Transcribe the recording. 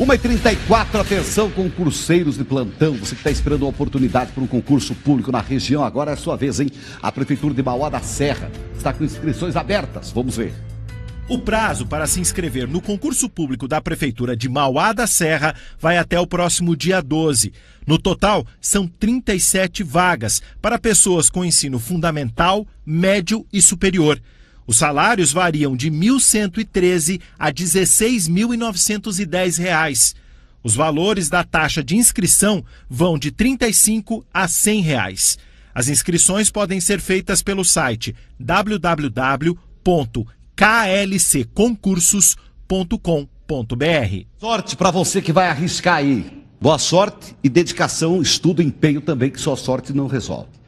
1h34, atenção, concurseiros de plantão. Você que está esperando uma oportunidade para um concurso público na região, agora é a sua vez, hein? A Prefeitura de Mauá da Serra está com inscrições abertas. Vamos ver. O prazo para se inscrever no concurso público da Prefeitura de Mauá da Serra vai até o próximo dia 12. No total, são 37 vagas para pessoas com ensino fundamental, médio e superior. Os salários variam de R$ 1.113 a R$ 16.910. Reais. Os valores da taxa de inscrição vão de R$ 35 a R$ 100. Reais. As inscrições podem ser feitas pelo site www.klcconcursos.com.br. Sorte para você que vai arriscar aí. Boa sorte e dedicação, estudo, empenho também, que só sorte não resolve.